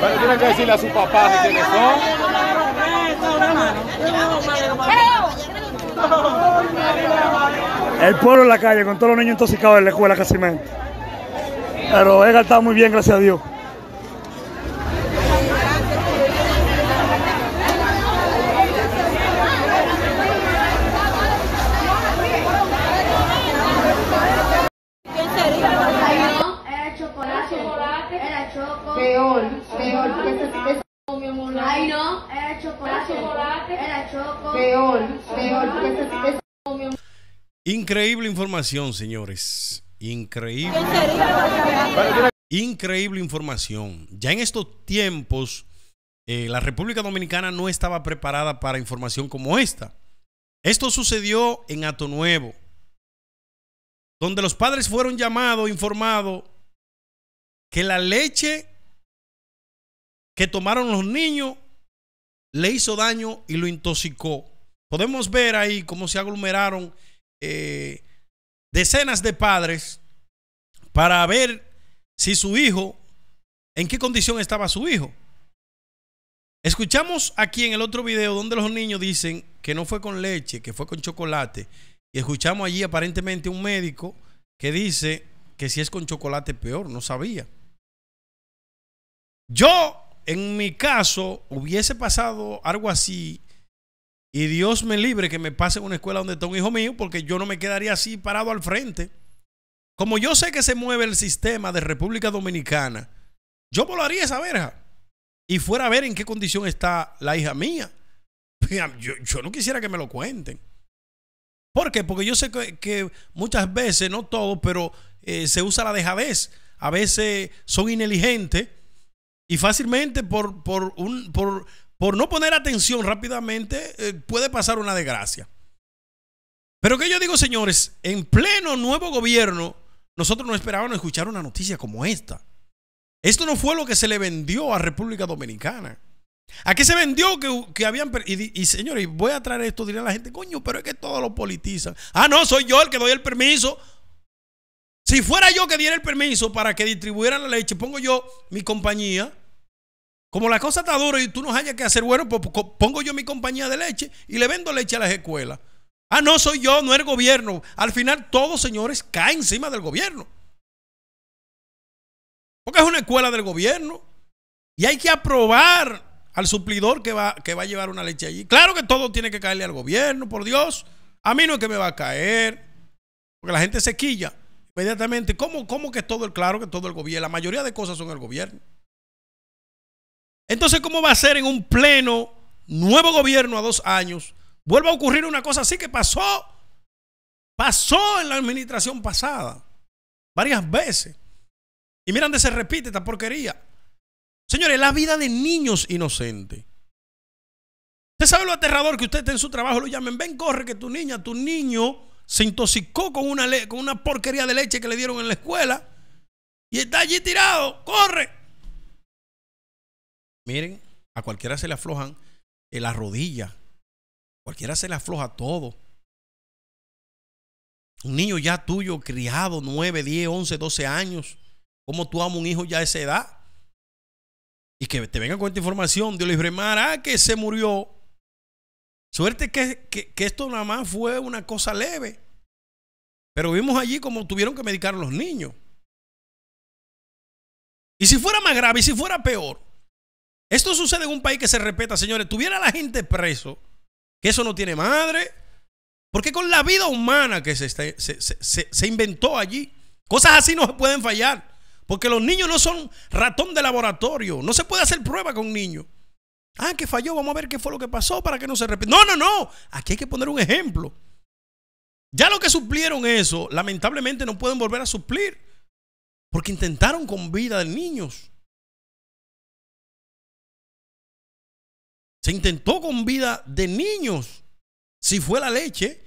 Pero tiene que decirle a su papá que quiénes son. El pueblo en la calle, con todos los niños intoxicados en la escuela casi mente. Pero Edgar está muy bien, gracias a Dios. Increíble información, señores. Increíble. Increíble información. Ya en estos tiempos, eh, la República Dominicana no estaba preparada para información como esta. Esto sucedió en Ato Nuevo, donde los padres fueron llamados, informados, que la leche que tomaron los niños le hizo daño y lo intoxicó. Podemos ver ahí cómo se aglomeraron eh, decenas de padres para ver si su hijo, en qué condición estaba su hijo. Escuchamos aquí en el otro video donde los niños dicen que no fue con leche, que fue con chocolate. Y escuchamos allí aparentemente un médico que dice que si es con chocolate peor, no sabía. Yo en mi caso hubiese pasado algo así y Dios me libre que me pase en una escuela donde está un hijo mío porque yo no me quedaría así parado al frente. Como yo sé que se mueve el sistema de República Dominicana, yo volaría esa verja y fuera a ver en qué condición está la hija mía. Yo, no quisiera que me lo cuenten. ¿Por qué? Porque yo sé que, muchas veces, no todo, pero eh, se usa la dejadez. A veces son ineligentes y fácilmente por, un, por, no poner atención rápidamente eh, puede pasar una desgracia. Pero que yo digo, señores, en pleno nuevo gobierno, nosotros no esperábamos escuchar una noticia como esta. Esto no fue lo que se le vendió a República Dominicana. ¿A qué se vendió que, habían... Y, y, señores, voy a traer esto, diré la gente, coño, pero es que todo lo politizan. Ah, no, soy yo el que doy el permiso. Si fuera yo que diera el permiso para que distribuyeran la leche, pongo yo mi compañía como la cosa está dura y tú no hayas que hacer, bueno, pues, pues, pongo yo mi compañía de leche y le vendo leche a las escuelas. Ah, no soy yo, no es el gobierno. Al final, todos, señores, caen encima del gobierno. Porque es una escuela del gobierno. Y hay que aprobar al suplidor que va, que va a llevar una leche allí. Claro que todo tiene que caerle al gobierno, por Dios. A mí no es que me va a caer. Porque la gente se quilla inmediatamente. ¿Cómo, cómo que es todo el claro que todo el gobierno? La mayoría de cosas son el gobierno. Entonces, ¿cómo va a ser en un pleno nuevo gobierno a dos años? Vuelva a ocurrir una cosa así que pasó. Pasó en la administración pasada. Varias veces. Y miren dónde se repite esta porquería. Señores, la vida de niños inocentes. Usted sabe lo aterrador que usted está en su trabajo, lo llamen, ven, corre, que tu niña, tu niño se intoxicó con una, con una porquería de leche que le dieron en la escuela y está allí tirado, corre. Miren, a cualquiera se le aflojan eh, las rodillas. Cualquiera se le afloja todo. Un niño ya tuyo, criado, 9, 10, 11, 12 años. ¿Cómo tú amas un hijo ya a esa edad? Y que te venga con esta información, Dios libre ah, que se murió. Suerte que, que esto nada más fue una cosa leve. Pero vimos allí como tuvieron que medicar a los niños. Y si fuera más grave, y si fuera peor, esto sucede en un país que se respeta, señores. Tuviera la gente preso, que eso no tiene madre. Porque con la vida humana que se, se, inventó allí, cosas así no se pueden fallar. Porque los niños no son ratón de laboratorio. No se puede hacer prueba con niños. Ah, que falló, vamos a ver qué fue lo que pasó para que no se repita. No, no, no. Aquí hay que poner un ejemplo. Ya lo que suplieron eso, lamentablemente no pueden volver a suplir. Porque intentaron con vida de niños. se intentó con vida de niños, si fue la leche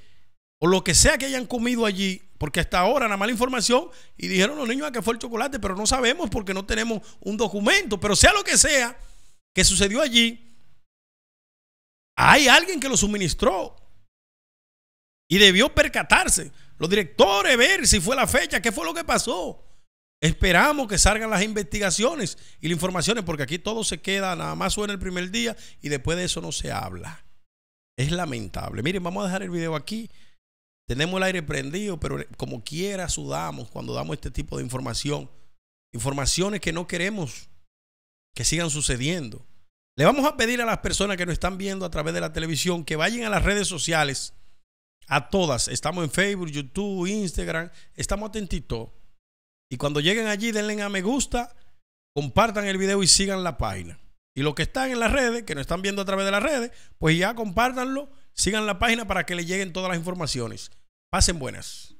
o lo que sea que hayan comido allí, porque hasta ahora la mala información y dijeron los niños a ah, que fue el chocolate, pero no sabemos porque no tenemos un documento, pero sea lo que sea que sucedió allí, hay alguien que lo suministró y debió percatarse. Los directores ver si fue la fecha, qué fue lo que pasó. Esperamos que salgan las investigaciones y las informaciones, porque aquí todo se queda, nada más suena el primer día y después de eso no se habla. Es lamentable. Miren, vamos a dejar el video aquí. Tenemos el aire prendido, pero como quiera sudamos cuando damos este tipo de información. Informaciones que no queremos que sigan sucediendo. Le vamos a pedir a las personas que nos están viendo a través de la televisión que vayan a las redes sociales. A todas. Estamos en Facebook, YouTube, Instagram. Estamos atentitos y cuando lleguen allí, denle a me gusta, compartan el video y sigan la página. Y los que están en las redes, que nos están viendo a través de las redes, pues ya compártanlo, sigan la página para que les lleguen todas las informaciones. Pasen buenas.